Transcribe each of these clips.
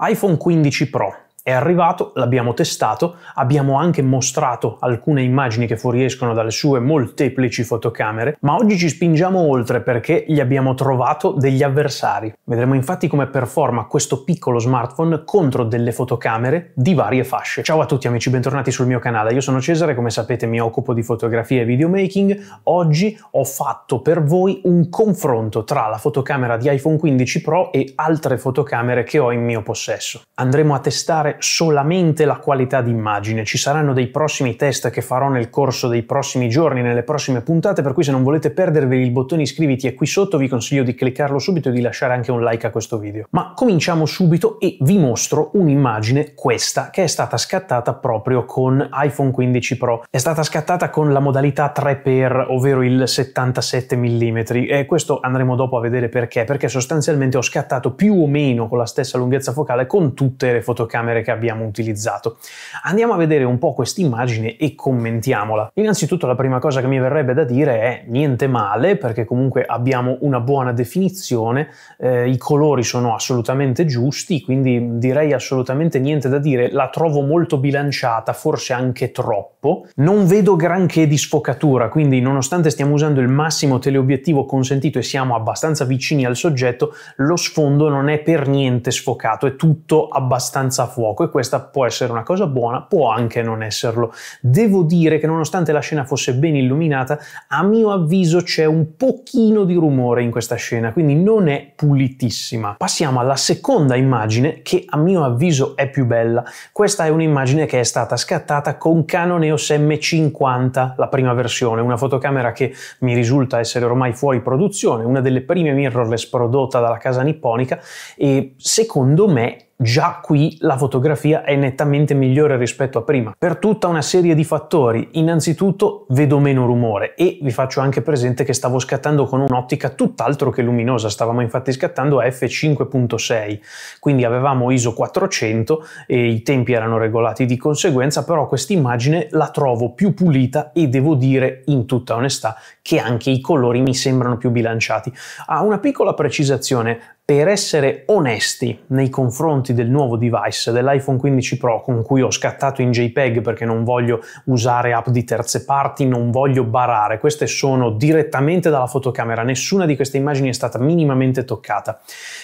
iPhone 15 Pro è arrivato, l'abbiamo testato, abbiamo anche mostrato alcune immagini che fuoriescono dalle sue molteplici fotocamere, ma oggi ci spingiamo oltre perché gli abbiamo trovato degli avversari. Vedremo infatti come performa questo piccolo smartphone contro delle fotocamere di varie fasce. Ciao a tutti amici, bentornati sul mio canale. Io sono Cesare, come sapete mi occupo di fotografia e videomaking. Oggi ho fatto per voi un confronto tra la fotocamera di iPhone 15 Pro e altre fotocamere che ho in mio possesso. Andremo a testare solamente la qualità d'immagine. Ci saranno dei prossimi test che farò nel corso dei prossimi giorni, nelle prossime puntate, per cui se non volete perdervi il bottone iscriviti è qui sotto, vi consiglio di cliccarlo subito e di lasciare anche un like a questo video. Ma cominciamo subito e vi mostro un'immagine, questa, che è stata scattata proprio con iPhone 15 Pro. È stata scattata con la modalità 3x, ovvero il 77 mm, e questo andremo dopo a vedere perché, perché sostanzialmente ho scattato più o meno con la stessa lunghezza focale con tutte le fotocamere che che abbiamo utilizzato. Andiamo a vedere un po' quest'immagine e commentiamola. Innanzitutto la prima cosa che mi verrebbe da dire è niente male, perché comunque abbiamo una buona definizione, eh, i colori sono assolutamente giusti, quindi direi assolutamente niente da dire, la trovo molto bilanciata, forse anche troppo. Non vedo granché di sfocatura, quindi nonostante stiamo usando il massimo teleobiettivo consentito e siamo abbastanza vicini al soggetto, lo sfondo non è per niente sfocato, è tutto abbastanza fuori fuoco e questa può essere una cosa buona, può anche non esserlo. Devo dire che nonostante la scena fosse ben illuminata, a mio avviso c'è un pochino di rumore in questa scena, quindi non è pulitissima. Passiamo alla seconda immagine che a mio avviso è più bella. Questa è un'immagine che è stata scattata con Canon EOS M50, la prima versione, una fotocamera che mi risulta essere ormai fuori produzione, una delle prime mirrorless prodotta dalla casa nipponica e secondo me Già qui la fotografia è nettamente migliore rispetto a prima, per tutta una serie di fattori. Innanzitutto vedo meno rumore e vi faccio anche presente che stavo scattando con un'ottica tutt'altro che luminosa, stavamo infatti scattando a f5.6, quindi avevamo ISO 400 e i tempi erano regolati di conseguenza, però questa immagine la trovo più pulita e devo dire in tutta onestà che anche i colori mi sembrano più bilanciati. Ah, una piccola precisazione, per essere onesti nei confronti del nuovo device, dell'iPhone 15 Pro con cui ho scattato in JPEG perché non voglio usare app di terze parti, non voglio barare, queste sono direttamente dalla fotocamera, nessuna di queste immagini è stata minimamente toccata.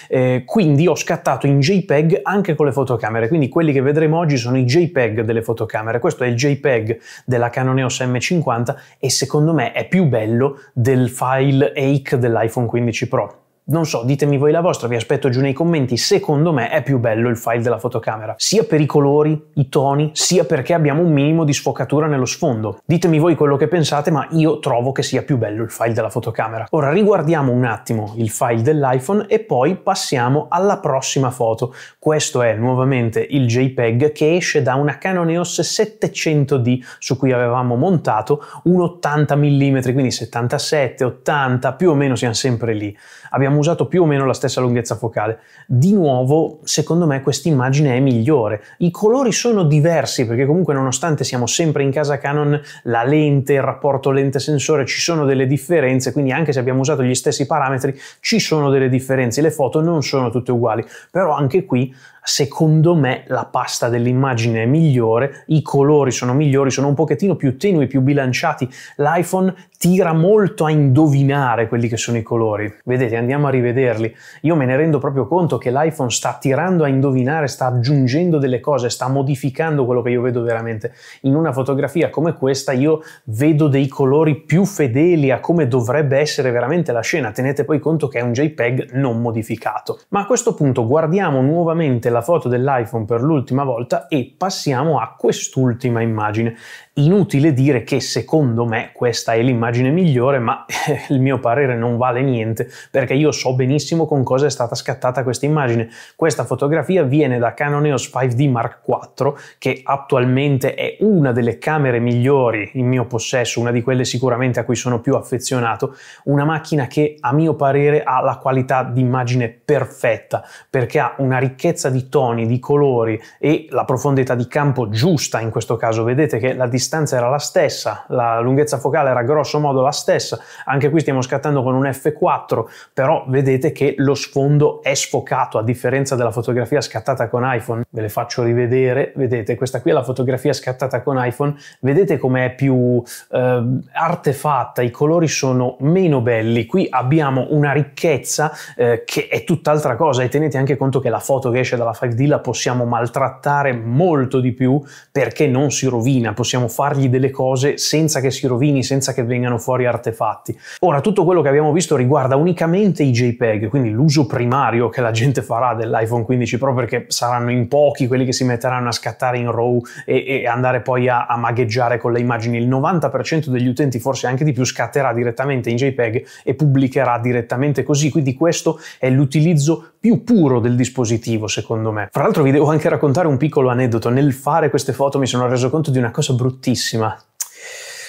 Eh, quindi ho scattato in JPEG anche con le fotocamere, quindi quelli che vedremo oggi sono i JPEG delle fotocamere, questo è il JPEG della Canon EOS M50 e secondo me è più bello del file AIC dell'iPhone 15 Pro non so, ditemi voi la vostra, vi aspetto giù nei commenti. Secondo me è più bello il file della fotocamera, sia per i colori, i toni, sia perché abbiamo un minimo di sfocatura nello sfondo. Ditemi voi quello che pensate, ma io trovo che sia più bello il file della fotocamera. Ora riguardiamo un attimo il file dell'iPhone e poi passiamo alla prossima foto. Questo è nuovamente il JPEG che esce da una Canon EOS 700D su cui avevamo montato un 80 mm, quindi 77, 80, più o meno siamo sempre lì. Abbiamo abbiamo usato più o meno la stessa lunghezza focale. Di nuovo, secondo me, questa immagine è migliore. I colori sono diversi perché comunque nonostante siamo sempre in casa Canon, la lente, il rapporto lente-sensore, ci sono delle differenze, quindi anche se abbiamo usato gli stessi parametri, ci sono delle differenze. Le foto non sono tutte uguali, però anche qui secondo me la pasta dell'immagine è migliore, i colori sono migliori, sono un pochettino più tenui, più bilanciati. L'iPhone tira molto a indovinare quelli che sono i colori. Vedete, andiamo a rivederli. Io me ne rendo proprio conto che l'iPhone sta tirando a indovinare, sta aggiungendo delle cose, sta modificando quello che io vedo veramente. In una fotografia come questa io vedo dei colori più fedeli a come dovrebbe essere veramente la scena. Tenete poi conto che è un JPEG non modificato. Ma a questo punto guardiamo nuovamente la foto dell'iPhone per l'ultima volta e passiamo a quest'ultima immagine. Inutile dire che secondo me questa è l'immagine migliore, ma il mio parere non vale niente perché io so benissimo con cosa è stata scattata questa immagine. Questa fotografia viene da Canon EOS 5D Mark IV, che attualmente è una delle camere migliori in mio possesso, una di quelle sicuramente a cui sono più affezionato, una macchina che a mio parere ha la qualità di immagine perfetta perché ha una ricchezza di toni, di colori e la profondità di campo giusta in questo caso, vedete che la distanza era la stessa, la lunghezza focale era grosso modo la stessa, anche qui stiamo scattando con un f4, però vedete che lo sfondo è sfocato a differenza della fotografia scattata con iPhone, ve le faccio rivedere, vedete questa qui è la fotografia scattata con iPhone, vedete com'è più eh, artefatta, i colori sono meno belli, qui abbiamo una ricchezza eh, che è tutt'altra cosa e tenete anche conto che la foto che esce dalla 5D la possiamo maltrattare molto di più perché non si rovina, possiamo fargli delle cose senza che si rovini, senza che vengano fuori artefatti. Ora, tutto quello che abbiamo visto riguarda unicamente i JPEG, quindi l'uso primario che la gente farà dell'iPhone 15 Pro perché saranno in pochi quelli che si metteranno a scattare in RAW e, e andare poi a, a magheggiare con le immagini. Il 90% degli utenti, forse anche di più, scatterà direttamente in JPEG e pubblicherà direttamente così, quindi questo è l'utilizzo più puro del dispositivo secondo me secondo me. Fra l'altro vi devo anche raccontare un piccolo aneddoto. Nel fare queste foto mi sono reso conto di una cosa bruttissima.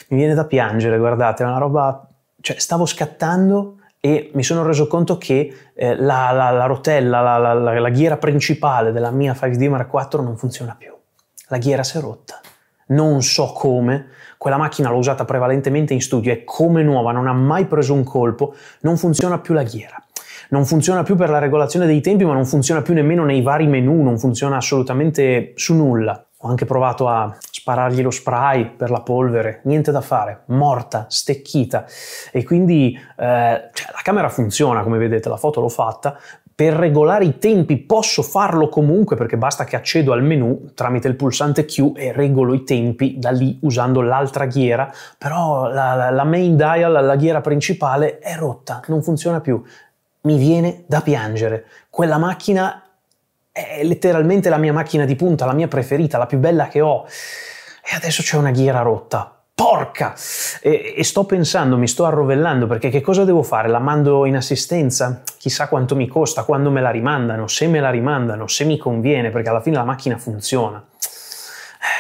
Mi viene da piangere, guardate, è una roba... Cioè, stavo scattando e mi sono reso conto che eh, la, la, la, rotella, la, la ghiera principale della mia 5D Mark IV non funziona più. La ghiera si è rotta non so come, quella macchina l'ho usata prevalentemente in studio, è come nuova, non ha mai preso un colpo, non funziona più la ghiera non funziona più per la regolazione dei tempi, ma non funziona più nemmeno nei vari menu, non funziona assolutamente su nulla. Ho anche provato a sparargli lo spray per la polvere, niente da fare, morta, stecchita. E quindi eh, cioè, la camera funziona, come vedete, la foto l'ho fatta. Per regolare i tempi posso farlo comunque perché basta che accedo al menu tramite il pulsante Q e regolo i tempi da lì usando l'altra ghiera, però la, la main dial, la ghiera principale è rotta, non funziona più mi viene da piangere. Quella macchina è letteralmente la mia macchina di punta, la mia preferita, la più bella che ho. E adesso c'è una ghiera rotta. Porca! E, e, sto pensando, mi sto arrovellando perché che cosa devo fare? La mando in assistenza? Chissà quanto mi costa, quando me la rimandano, se me la rimandano, se mi conviene, perché alla fine la macchina funziona.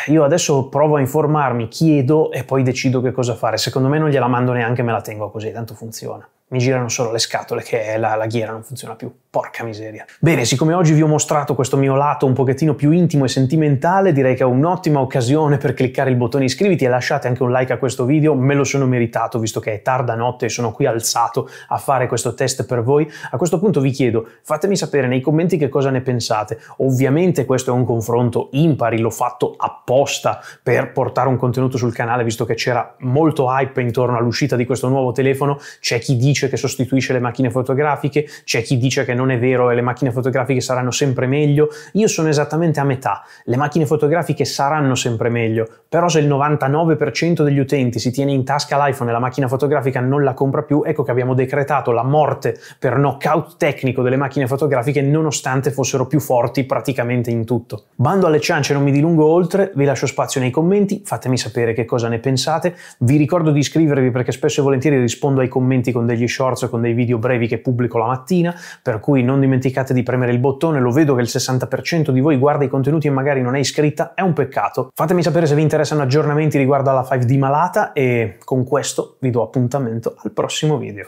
Eh, io adesso provo a informarmi, chiedo e poi decido che cosa fare. Secondo me non gliela mando neanche, me la tengo così, tanto funziona mi girano solo le scatole che la, la ghiera non funziona più. Porca miseria. Bene, siccome oggi vi ho mostrato questo mio lato un pochettino più intimo e sentimentale, direi che è un'ottima occasione per cliccare il bottone iscriviti e lasciate anche un like a questo video, me lo sono meritato visto che è tarda notte e sono qui alzato a fare questo test per voi. A questo punto vi chiedo, fatemi sapere nei commenti che cosa ne pensate. Ovviamente questo è un confronto impari, l'ho fatto apposta per portare un contenuto sul canale visto che c'era molto hype intorno all'uscita di questo nuovo telefono, c'è chi dice che sostituisce le macchine fotografiche, c'è chi dice che non non è vero e le macchine fotografiche saranno sempre meglio, io sono esattamente a metà. Le macchine fotografiche saranno sempre meglio, però se il 99% degli utenti si tiene in tasca l'iPhone e la macchina fotografica non la compra più, ecco che abbiamo decretato la morte per knockout tecnico delle macchine fotografiche nonostante fossero più forti praticamente in tutto. Bando alle ciance, non mi dilungo oltre, vi lascio spazio nei commenti, fatemi sapere che cosa ne pensate, vi ricordo di iscrivervi perché spesso e volentieri rispondo ai commenti con degli shorts o con dei video brevi che pubblico la mattina, per cui cui non dimenticate di premere il bottone, lo vedo che il 60% di voi guarda i contenuti e magari non è iscritta, è un peccato. Fatemi sapere se vi interessano aggiornamenti riguardo alla 5D malata e con questo vi do appuntamento al prossimo video.